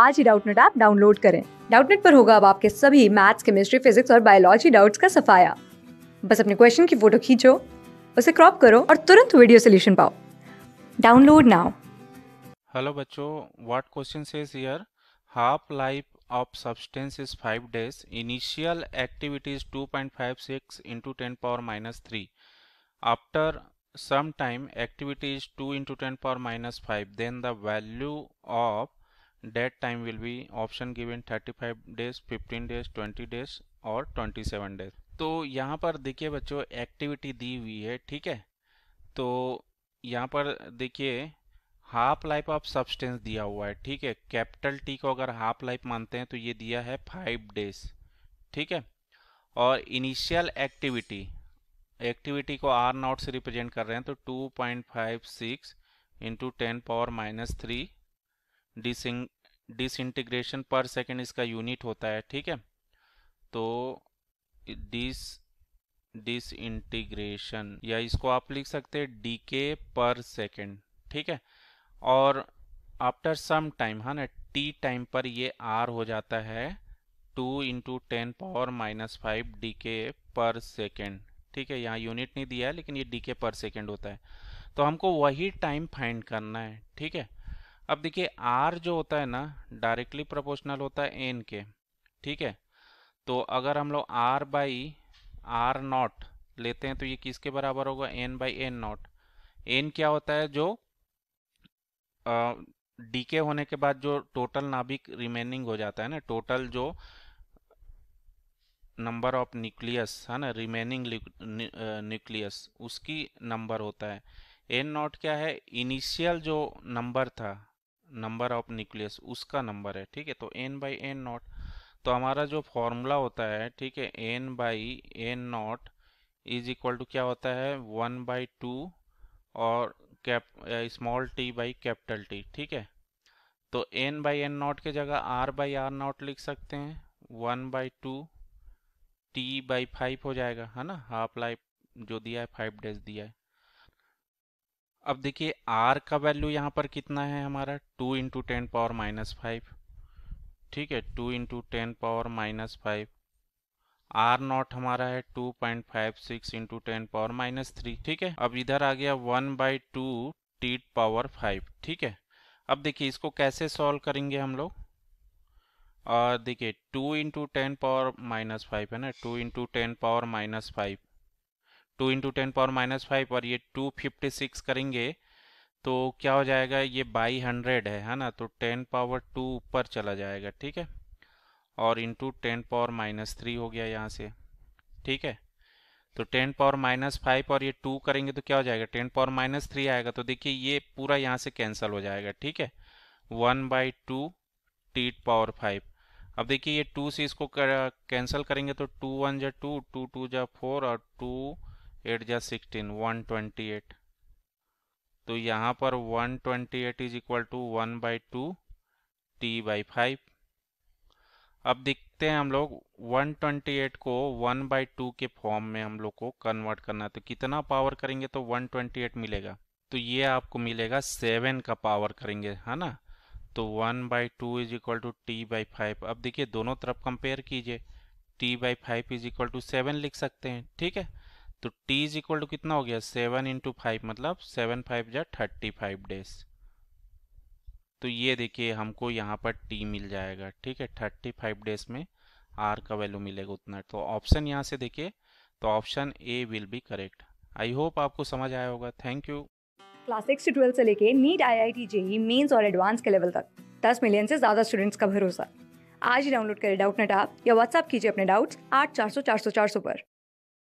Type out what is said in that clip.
आज ही Doubtnut app download करें डाउटनेट पर होगा अब आपके सभी मैथ्स केमिस्ट्री फिजिक्स और बायोलॉजी डाउट्स का सफाया बस अपने क्वेश्चन की फोटो खींचो उसे क्रॉप करो और तुरंत वीडियो सोल्यूशन पाओ डाउनलोड नाउ हेलो बच्चों what question says here half life of substance is 5 days initial activity is 2.56 into 10 power minus 3 after some time activity is 2 into 10 power minus 5 then the value of that time will be option given 35 days 15 days 20 days और 27 days तो यहाँ पर देखिए बच्चों activity दी हुई है ठीक है तो यहाँ पर देखिए हाफ लाइफ ऑफ सब्सटेंस दिया हुआ है ठीक है कैपिटल टी को अगर हाफ लाइफ मानते हैं तो ये दिया है फाइव डेज ठीक है और इनिशियल एक्टिविटी एक्टिविटी को आर नॉट से रिप्रेजेंट कर रहे हैं तो 2.56 point five six into ten power minus three disintegration per second इसका यूनिट होता है ठीक है तो डिस डिस इंटीग्रेशन या इसको आप लिख सकते हैं डीके पर सेकेंड ठीक है और आफ्टर सम टाइम है ना टी टाइम पर ये आर हो जाता है two into ten power minus five D के पर सेकेंड ठीक है यहाँ यूनिट नहीं दिया है लेकिन ये डी के पर सेकेंड होता है तो हमको वही टाइम फाइंड करना है ठीक है अब देखिए आर जो होता है ना डायरेक्टली प्रोपोर्शनल होता है एन के ठीक है तो अगर हम लोग आर बाई आर नॉट लेते हैं तो ये किसके बराबर होगा N by N naught N क्या होता है जो डी के होने के बाद जो टोटल नाभिक रिमेनिंग हो जाता है ना टोटल जो नंबर ऑफ न्यूक्लियस है ना रिमेनिंग न्यूक्लियस उसकी नंबर होता है एन नॉट क्या है इनिशियल जो नंबर था नंबर ऑफ न्यूक्लियस उसका नंबर है ठीक है तो एन बाई एन नॉट तो हमारा जो फॉर्मूला होता है ठीक है N by N naught is equal to क्या होता है वन बाई टू और cap small T by capital T ठीक है तो एन बाई एन नॉट की जगह आर बाई आर नॉट लिख सकते हैं one by two T by five हो जाएगा है ना हाफ लाइफ जो दिया है फाइव डेज दिया है अब देखिए आर का वैल्यू यहाँ पर कितना है हमारा two into ten power minus five ठीक है two into ten power minus five R naught हमारा है two point five six into ten power minus three ठीक है अब इधर आ गया one by two T power five ठीक है अब देखिए इसको कैसे सॉल्व करेंगे हम लोग और देखिए two into ten power minus five है ना two into ten power minus five two into ten power minus five और ये टू फिफ्टी सिक्स करेंगे तो क्या हो जाएगा ये बाई हंड्रेड है है ना तो टेन पावर टू ऊपर चला जाएगा ठीक है और into ten power minus three हो गया यहाँ से ठीक है तो टेन पावर माइनस फाइव और ये टू करेंगे तो क्या हो जाएगा टेन पावर माइनस थ्री आएगा तो देखिए ये पूरा यहाँ से कैंसिल हो जाएगा ठीक है one by two T power five अब देखिए ये टू से इसको कैंसिल करेंगे तो टू वन जा टू टू टू जा फोर और टू एट जा सिक्सटीन वन ट्वेंटी एट तो यहाँ पर one twenty eight is equal to one by two T by five अब देखते हैं हम लोग वन ट्वेंटी एट को वन बाई टू के फॉर्म में हम लोग को कन्वर्ट करना है तो कितना पावर करेंगे तो वन ट्वेंटी एट मिलेगा तो ये आपको मिलेगा सेवन का पावर करेंगे है ना तो one by two is equal to T by five अब देखिए दोनों तरफ कंपेयर कीजिए T by five is equal to seven लिख सकते हैं ठीक है तो t इज इक्वल टू कितना हो गया सेवन इंटू फाइव मतलब सेवन फाइव या थर्टी फाइव डेज तो ये देखिए हमको यहाँ पर t मिल जाएगा ठीक है थर्टी फाइव डेज में r का वैल्यू मिलेगा उतना तो ऑप्शन यहाँ से देखिए तो option A will be correct I hope आपको समझ आया होगा थैंक यू क्लास सिक्स से ट्वेल्थ से लेके NEET I I T JEE Mains और एडवांस के लेवल तक दस मिलियन से ज़्यादा स्टूडेंट्स का भरोसा आज ही डाउनलोड करें डाउट नेट आप या व्हाट्सअप कीजिए अपने डाउट्स आठ चार सौ चार सौ चार सौ पर